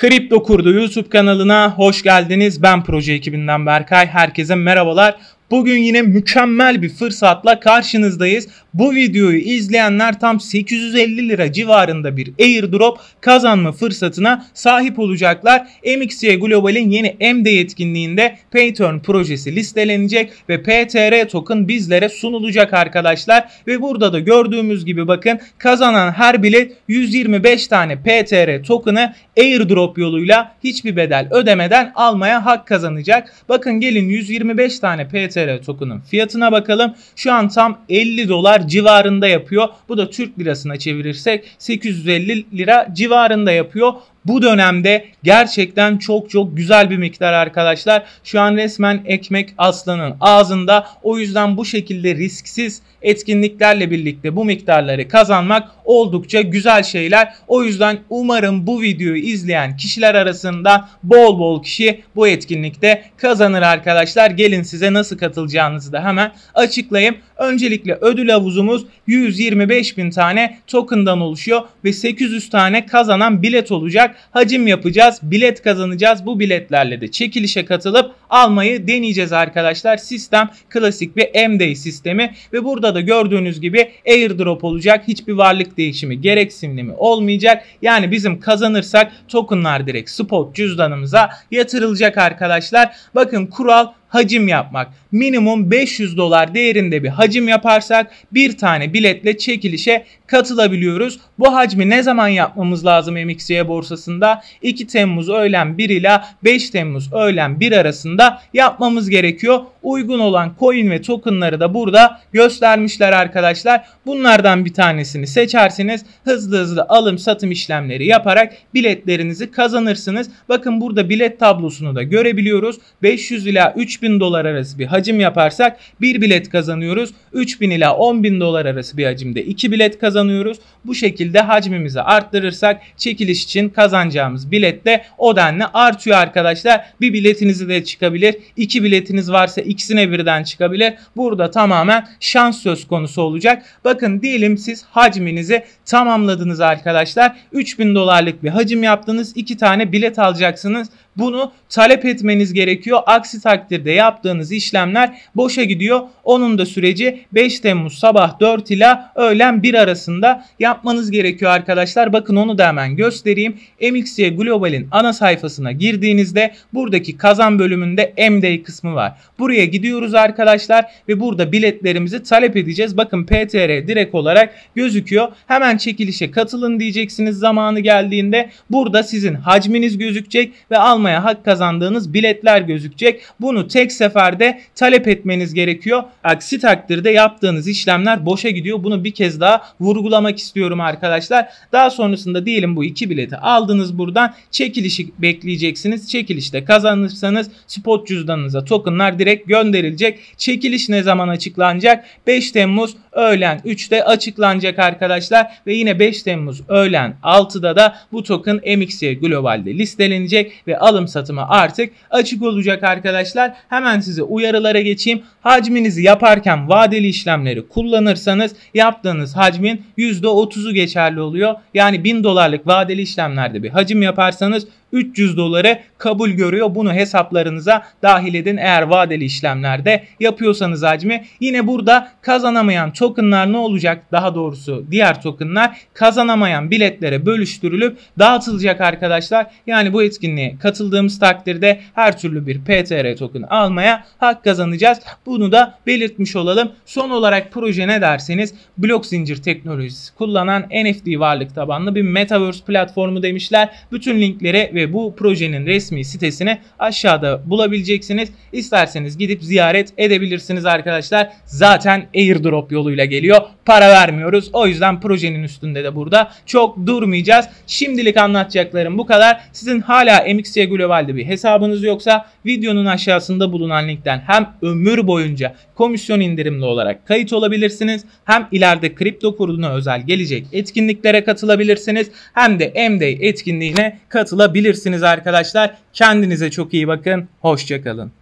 Kripto Kurdu YouTube kanalına hoş geldiniz. Ben proje ekibinden Berkay. Herkese merhabalar. Bugün yine mükemmel bir fırsatla karşınızdayız. Bu videoyu izleyenler tam 850 lira civarında bir airdrop kazanma fırsatına sahip olacaklar. MXC Global'in yeni MD yetkinliğinde Payturn projesi listelenecek ve PTR token bizlere sunulacak arkadaşlar. Ve burada da gördüğümüz gibi bakın kazanan her bilet 125 tane PTR token'ı airdrop yoluyla hiçbir bedel ödemeden almaya hak kazanacak. Bakın gelin 125 tane PTR token'ın fiyatına bakalım. Şu an tam 50 dolar civarında yapıyor. Bu da Türk lirasına çevirirsek 850 lira civarında yapıyor. Bu dönemde gerçekten çok çok güzel bir miktar arkadaşlar. Şu an resmen ekmek aslanın ağzında. O yüzden bu şekilde risksiz etkinliklerle birlikte bu miktarları kazanmak oldukça güzel şeyler. O yüzden umarım bu videoyu izleyen kişiler arasında bol bol kişi bu etkinlikte kazanır arkadaşlar. Gelin size nasıl katılacağınızı da hemen açıklayayım. Öncelikle ödül havuzumuz 125 bin tane token'dan oluşuyor ve 800 tane kazanan bilet olacak hacim yapacağız, bilet kazanacağız. Bu biletlerle de çekilişe katılıp almayı deneyeceğiz arkadaşlar. Sistem klasik bir M-Day sistemi ve burada da gördüğünüz gibi airdrop olacak. Hiçbir varlık değişimi gereksinimi olmayacak. Yani bizim kazanırsak tokenlar direkt spot cüzdanımıza yatırılacak arkadaşlar. Bakın kural hacim yapmak. Minimum 500 dolar değerinde bir hacim yaparsak bir tane biletle çekilişe katılabiliyoruz. Bu hacmi ne zaman yapmamız lazım MXC borsasında? 2 Temmuz öğlen 1 ile 5 Temmuz öğlen 1 arasında yapmamız gerekiyor uygun olan coin ve tokenları da burada göstermişler arkadaşlar. Bunlardan bir tanesini seçersiniz. Hızlı hızlı alım satım işlemleri yaparak biletlerinizi kazanırsınız. Bakın burada bilet tablosunu da görebiliyoruz. 500 ila 3000 dolar arası bir hacim yaparsak bir bilet kazanıyoruz. 3000 ila 10.000 dolar arası bir hacimde iki bilet kazanıyoruz. Bu şekilde hacmimizi arttırırsak çekiliş için kazanacağımız bilet de o denli artıyor arkadaşlar. Bir biletinizi de çıkabilir. İki biletiniz varsa ikisine birden çıkabilir. Burada tamamen şans söz konusu olacak. Bakın diyelim siz hacminizi tamamladınız arkadaşlar. 3000 dolarlık bir hacim yaptınız. 2 tane bilet alacaksınız bunu talep etmeniz gerekiyor. Aksi takdirde yaptığınız işlemler boşa gidiyor. Onun da süreci 5 Temmuz sabah 4 ile öğlen 1 arasında yapmanız gerekiyor arkadaşlar. Bakın onu da hemen göstereyim. MXC Global'in ana sayfasına girdiğinizde buradaki kazan bölümünde MDA kısmı var. Buraya gidiyoruz arkadaşlar ve burada biletlerimizi talep edeceğiz. Bakın PTR direkt olarak gözüküyor. Hemen çekilişe katılın diyeceksiniz zamanı geldiğinde. Burada sizin hacminiz gözükecek ve alma oynamaya hak kazandığınız biletler gözükecek. Bunu tek seferde talep etmeniz gerekiyor. Aksi takdirde yaptığınız işlemler boşa gidiyor. Bunu bir kez daha vurgulamak istiyorum arkadaşlar. Daha sonrasında diyelim bu iki bileti aldınız buradan. Çekilişi bekleyeceksiniz. Çekilişte kazanırsanız spot cüzdanınıza tokenlar direkt gönderilecek. Çekiliş ne zaman açıklanacak? 5 Temmuz öğlen 3'te açıklanacak arkadaşlar ve yine 5 Temmuz öğlen 6'da da bu token MXC Global'de listelenecek ve alım satımı artık açık olacak arkadaşlar. Hemen size uyarılara geçeyim. Hacminizi yaparken vadeli işlemleri kullanırsanız yaptığınız hacmin %30'u geçerli oluyor. Yani 1000 dolarlık vadeli işlemlerde bir hacim yaparsanız 300 doları kabul görüyor. Bunu hesaplarınıza dahil edin eğer vadeli işlemlerde yapıyorsanız hacmi. Yine burada kazanamayan tokenlar ne olacak? Daha doğrusu diğer tokenlar kazanamayan biletlere bölüştürülüp dağıtılacak arkadaşlar. Yani bu etkinliğe katıldığımız takdirde her türlü bir PTR token almaya hak kazanacağız. Bunu da belirtmiş olalım. Son olarak proje ne derseniz blok zincir teknolojisi kullanan NFT varlık tabanlı bir metaverse platformu demişler. Bütün linkleri ve bu projenin resmi sitesini aşağıda bulabileceksiniz. İsterseniz gidip ziyaret edebilirsiniz arkadaşlar. Zaten airdrop yoluyla geliyor. Para vermiyoruz. O yüzden projenin üstünde de burada çok durmayacağız. Şimdilik anlatacaklarım bu kadar. Sizin hala MXC Global'de bir hesabınız yoksa videonun aşağısında bulunan linkten hem ömür boyunca komisyon indirimli olarak kayıt olabilirsiniz. Hem ileride kripto kuruluna özel gelecek etkinliklere katılabilirsiniz. Hem de MDAY etkinliğine katılabilirsiniz yapabilirsiniz arkadaşlar. Kendinize çok iyi bakın. Hoşçakalın.